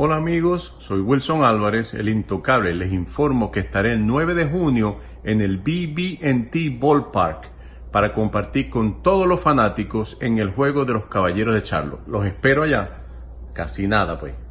Hola amigos, soy Wilson Álvarez, el intocable. Les informo que estaré el 9 de junio en el BB&T Ballpark para compartir con todos los fanáticos en el juego de los Caballeros de Charlo. Los espero allá. Casi nada, pues.